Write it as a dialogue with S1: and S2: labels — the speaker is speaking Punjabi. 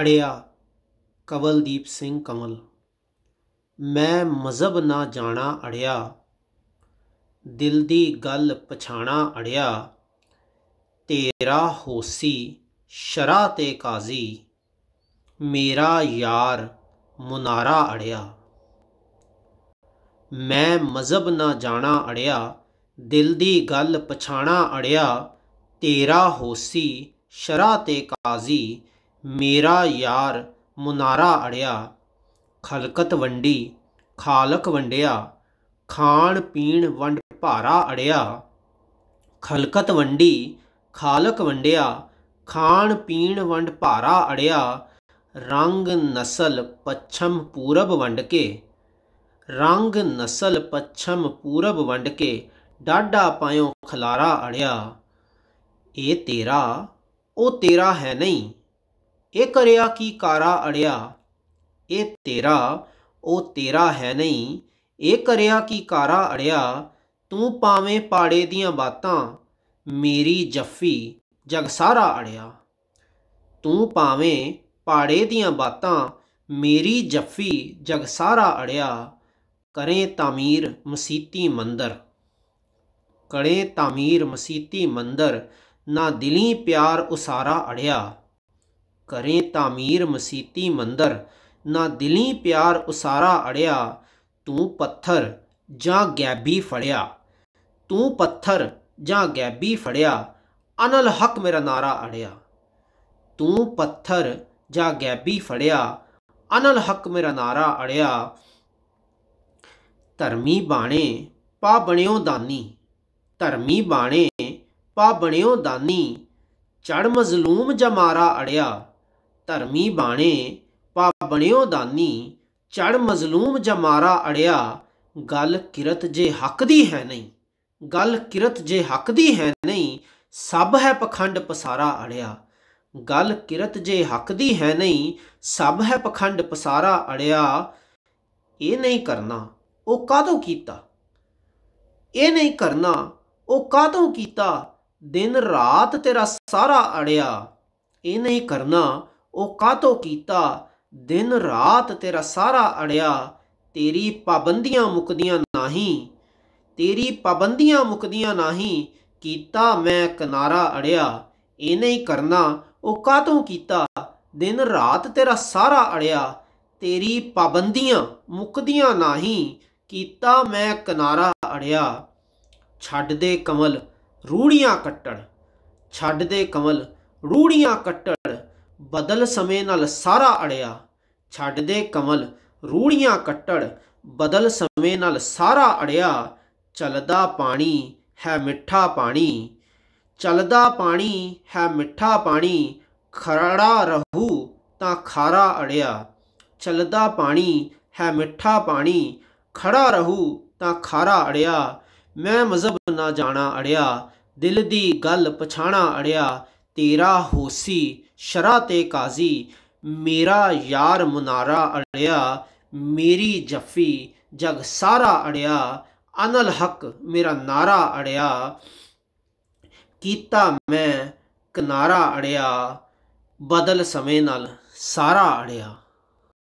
S1: ਅੜਿਆ ਕਵਲਦੀਪ ਸਿੰਘ ਕਮਲ ਮੈਂ ਮਜ਼ਬ ਨਾ ਜਾਣਾ ਅੜਿਆ ਦਿਲ ਦੀ ਗੱਲ ਪਛਾਣਾ ਅੜਿਆ ਤੇਰਾ ਹੋਸੀ ਸ਼ਰਾ ਤੇ ਕਾਜ਼ੀ ਮੇਰਾ ਯਾਰ ਮੁਨਾਰਾ ਅੜਿਆ ਮੈਂ ਮਜ਼ਬ ਨਾ ਜਾਣਾ ਅੜਿਆ ਦਿਲ ਦੀ ਗੱਲ ਪਛਾਣਾ ਅੜਿਆ ਤੇਰਾ ਹੋਸੀ ਸ਼ਰਾ ਤੇ ਕਾਜ਼ੀ ਮੇਰਾ ਯਾਰ ਮੁਨਾਰਾ ਅੜਿਆ ਖਲਕਤ ਵੰਡੀ ਖਾਲਕ ਵੰਡਿਆ ਖਾਣ ਪੀਣ ਵੰਡ ਭਾਰਾ ਅੜਿਆ ਖਲਕਤ ਵੰਡੀ ਖਾਲਕ ਵੰਡਿਆ ਖਾਣ ਪੀਣ ਵੰਡ ਭਾਰਾ ਅੜਿਆ ਰੰਗ ਨਸਲ ਪੱਛਮ ਪੂਰਬ ਵੰਡ ਕੇ ਰੰਗ ਨਸਲ ਪੱਛਮ ਪੂਰਬ ਵੰਡ ਕੇ ਡਾਡਾ ਪਾਇਓ ਖਲਾਰਾ ਅੜਿਆ ਇਹ ਤੇਰਾ ਉਹ ਤੇਰਾ ਹੈ ਨਹੀਂ ਇਹ ਕਰਿਆ ਕੀ ਕਾਰਾ ਅੜਿਆ ਇਹ ਤੇਰਾ ਉਹ ਤੇਰਾ ਹੈ ਨਹੀਂ ਇਹ ਕਰਿਆ ਕੀ ਕਾਰਾ ਅੜਿਆ ਤੂੰ ਪਾਵੇਂ ਪਾੜੇ ਦੀਆਂ ਬਾਤਾਂ ਮੇਰੀ ਜੱਫੀ ਜਗ ਸਾਰਾ ਅੜਿਆ ਤੂੰ ਪਾਵੇਂ ਪਾੜੇ ਦੀਆਂ ਬਾਤਾਂ ਮੇਰੀ ਜੱਫੀ ਜਗ ਸਾਰਾ ਅੜਿਆ ਕਰੇ ਤਾਮੀਰ ਮਸੀਤੀ ਮੰਦਰ ਕਰੇ ਤਾਮੀਰ ਮਸੀਤੀ ਮੰਦਰ ਨਾ ਦਿਲੀ ਪਿਆਰ ਉਸਾਰਾ ਅੜਿਆ ਕਰੇ ਤਾਮੀਰ ਮਸੀਤੀ ਮੰਦਰ ਨਾ ਦਿਲੀ ਪਿਆਰ ਉਸਾਰਾ ਅੜਿਆ ਤੂੰ ਪੱਥਰ ਜਾਂ ਗੈਬੀ ਫੜਿਆ ਤੂੰ ਪੱਥਰ ਜਾਂ ਗੈਬੀ ਫੜਿਆ ਅਨਲ ਹਕ ਮੇਰਾ ਨਾਰਾ ਅੜਿਆ ਤੂੰ ਪੱਥਰ ਜਾਂ ਗੈਬੀ ਫੜਿਆ ਅਨਲ ਹਕ ਮੇਰਾ ਨਾਰਾ ਅੜਿਆ ਧਰਮੀ ਬਾਣੇ ਪਾ ਬਣਿਓ ਦਾਨੀ ਧਰਮੀ ਬਾਣੇ ਪਾ ਬਣਿਓ ਦਾਨੀ ਚੜ ਮਜ਼ਲੂਮ ਜਮਾਰਾ ਅੜਿਆ ਧਰਮੀ ਬਾਣੇ ਪਾ ਬਣਿਓ ਦਾਨੀ ਚੜ ਮਜ਼ਲੂਮ ਜਮਾਰਾ ਅੜਿਆ ਗੱਲ ਕਿਰਤ ਜੇ ਹੱਕ ਦੀ ਹੈ ਨਹੀਂ ਗੱਲ ਕਿਰਤ ਜੇ ਹੱਕ ਦੀ ਹੈ ਨਹੀਂ ਸਭ ਹੈ ਪਖੰਡ ਪਸਾਰਾ ਅੜਿਆ ਗੱਲ ਕਿਰਤ ਜੇ ਹੱਕ ਦੀ ਹੈ ਨਹੀਂ ਸਭ ਹੈ ਪਖੰਡ ਪਸਾਰਾ ਅੜਿਆ ਇਹ ਨਹੀਂ ਕਰਨਾ ਉਹ ਕਾਦੋਂ ਕੀਤਾ ਇਹ ਨਹੀਂ ਕਰਨਾ ਉਹ ਕਾਦੋਂ ਕੀਤਾ ਦਿਨ ਰਾਤ ਤੇਰਾ ਸਾਰਾ ਅੜਿਆ ਇਹ ਨਹੀਂ ਕਰਨਾ ਉਹ ਕਾਤੋਂ ਕੀਤਾ ਦਿਨ ਰਾਤ ਤੇਰਾ ਸਾਰਾ ਅੜਿਆ ਤੇਰੀ ਪਾਬੰਦੀਆਂ ਮੁਕਦੀਆਂ ਨਹੀਂ ਤੇਰੀ ਪਾਬੰਦੀਆਂ ਮੁਕਦੀਆਂ ਨਹੀਂ ਕੀਤਾ ਮੈਂ ਕਿਨਾਰਾ ਅੜਿਆ ਇਹ ਨਹੀਂ ਕਰਨਾ ਉਹ ਕਾਤੋਂ ਕੀਤਾ ਦਿਨ ਰਾਤ ਤੇਰਾ ਸਾਰਾ ਅੜਿਆ ਤੇਰੀ ਪਾਬੰਦੀਆਂ ਮੁਕਦੀਆਂ ਨਹੀਂ ਕੀਤਾ ਮੈਂ ਕਿਨਾਰਾ ਅੜਿਆ ਛੱਡ ਦੇ ਕਮਲ ਰੂੜੀਆਂ ਕੱਟੜ ਛੱਡ ਦੇ ਕਮਲ ਰੂੜੀਆਂ ਕੱਟੜ ਬਦਲ ਸਮੇਂ ਨਾਲ ਸਾਰਾ ਅੜਿਆ ਛੱਡ ਦੇ ਕਮਲ ਰੂੜੀਆਂ ਕੱਟੜ ਬਦਲ ਸਮੇਂ ਨਾਲ ਸਾਰਾ ਅੜਿਆ ਚਲਦਾ ਪਾਣੀ ਹੈ ਮਿੱਠਾ ਪਾਣੀ ਚਲਦਾ ਪਾਣੀ ਹੈ ਮਿੱਠਾ ਪਾਣੀ ਖੜਾ ਰਹੂ ਤਾਂ ਖਾਰਾ ਅੜਿਆ ਚਲਦਾ ਪਾਣੀ ਹੈ ਮਿੱਠਾ ਪਾਣੀ ਖੜਾ ਰਹੂ ਤਾਂ ਖਾਰਾ ਅੜਿਆ ਮੈਂ ਮਜ਼ਬ ਨਾ ਜਾਣਾ ਅੜਿਆ ਦਿਲ ਦੀ ਗੱਲ ਪਛਾਣਾ ਅੜਿਆ ਤੇਰਾ ਹੋਸੀ ਸ਼ਰਾ ਤੇ ਕਾਜ਼ੀ ਮੇਰਾ ਯਾਰ ਮੁਨਾਰਾ ਅੜਿਆ ਮੇਰੀ ਜਫੀ ਜਗ ਸਾਰਾ ਅੜਿਆ ਅਨਲ ਹਕ ਮੇਰਾ ਨਾਰਾ ਅੜਿਆ ਕੀਤਾ ਮੈਂ ਕਿਨਾਰਾ ਅੜਿਆ ਬਦਲ ਸਮੇਂ ਨਾਲ ਸਾਰਾ ਅੜਿਆ